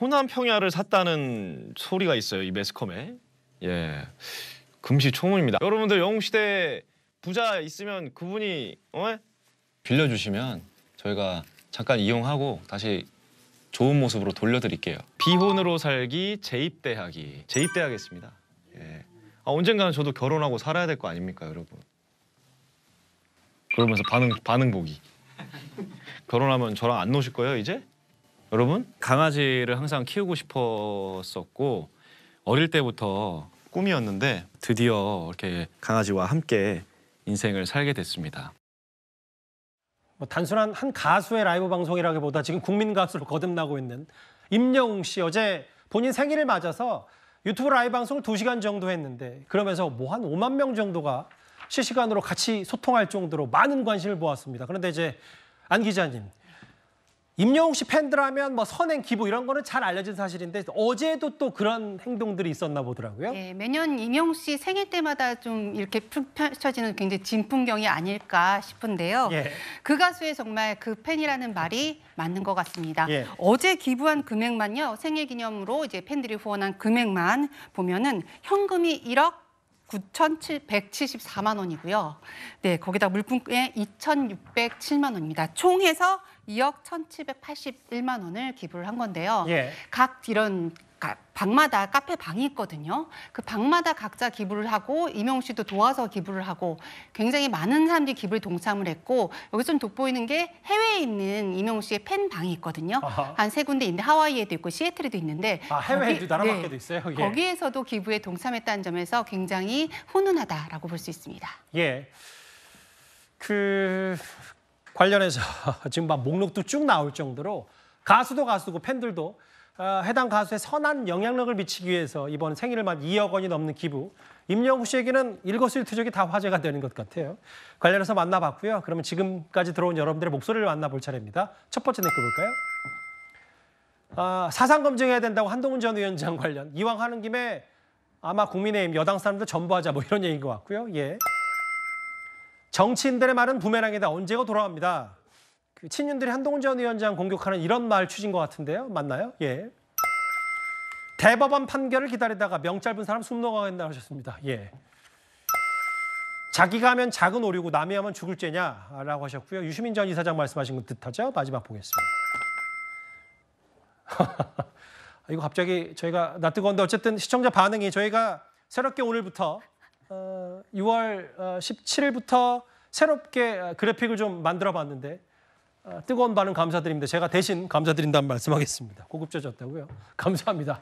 호남 평야를 샀다는 소리가 있어요 이 매스컴에 예 금시초문입니다 여러분들 영웅시대 부자 있으면 그분이 어? 빌려주시면 저희가 잠깐 이용하고 다시 좋은 모습으로 돌려드릴게요 비혼으로 살기 재입대하기 재입대하겠습니다 예. 아, 언젠가는 저도 결혼하고 살아야 될 거 아닙니까 여러분 그러면서 반응 반응 보기 결혼하면 저랑 안 노실 거예요 이제? 여러분 강아지를 항상 키우고 싶었었고 어릴 때부터 꿈이었는데 드디어 이렇게 강아지와 함께 인생을 살게 됐습니다. 뭐 단순한 한 가수의 라이브 방송이라기보다 지금 국민 가수로 거듭나고 있는 임영웅 씨 어제 본인 생일을 맞아서 유튜브 라이브 방송을 두시간 정도 했는데 그러면서 뭐 한 5만 명 정도가 실시간으로 같이 소통할 정도로 많은 관심을 모았습니다. 그런데 이제 안 기자님 임영웅 씨 팬들하면 뭐 선행 기부 이런 거는 잘 알려진 사실인데 어제도 또 그런 행동들이 있었나 보더라고요. 예, 매년 임영웅 씨 생일 때마다 좀 이렇게 펼쳐지는 굉장히 진풍경이 아닐까 싶은데요. 예. 그 가수의 정말 그 팬이라는 말이 맞는 것 같습니다. 예. 어제 기부한 금액만요. 생일 기념으로 이제 팬들이 후원한 금액만 보면은 현금이 1억 9,174만 원이고요. 네, 거기다 물품에 2,607만 원입니다. 총해서 2억 1,781만 원을 기부를 한 건데요. 예. 각 이런 방마다 카페 방이 있거든요. 그 방마다 각자 기부를 하고 이명 씨도 도와서 기부를 하고 굉장히 많은 사람들이 기부에 동참을 했고 여기서 좀 돋보이는 게 해외에 있는 이명 씨의 팬 방이 있거든요. 한 세 군데 있는데 하와이에도 있고 시애틀에도 있는데 아, 해외에도 거기, 나라 네, 밖에도 있어요. 예. 거기에서도 기부에 동참했다는 점에서 굉장히 훈훈하다라고 볼 수 있습니다. 예. 그 관련해서 지금 막 목록도 쭉 나올 정도로 가수도 가수고 팬들도 어, 해당 가수의 선한 영향력을 미치기 위해서 이번 생일을맞 2억 원이 넘는 기부. 임영웅 씨에게는 일거수일투족이 다 화제가 되는 것 같아요. 관련해서 만나봤고요. 그러면 지금까지 들어온 여러분들의 목소리를 만나볼 차례입니다. 첫 번째 댓글 볼까요? 아, 사상 검증해야 된다고 한동훈 전 위원장 관련 이왕 하는 김에 아마 국민의힘 여당 사람들 전부하자 뭐 이런 얘기인 것 같고요. 예. 정치인들의 말은 부메랑이다. 언제가 돌아옵니다. 그 친윤들이 한동훈 전 위원장 공격하는 이런 말 취지인 것 같은데요. 맞나요? 예. 대법원 판결을 기다리다가 명 짧은 사람 숨 넘어간다 하셨습니다. 예. 자기가 하면 작은 오류고 남이 하면 죽을 죄냐라고 하셨고요. 유시민 전 이사장 말씀하신 것 뜻하죠. 마지막 보겠습니다. 이거 갑자기 저희가 나 뜨거운데 어쨌든 시청자 반응이 저희가 새롭게 오늘부터 어, 6월 17일부터 어, 새롭게 어, 그래픽을 좀 만들어 봤는데 아, 뜨거운 반응 감사드립니다. 제가 대신 감사드린다는 말씀하겠습니다. 고급져졌다고요? 감사합니다.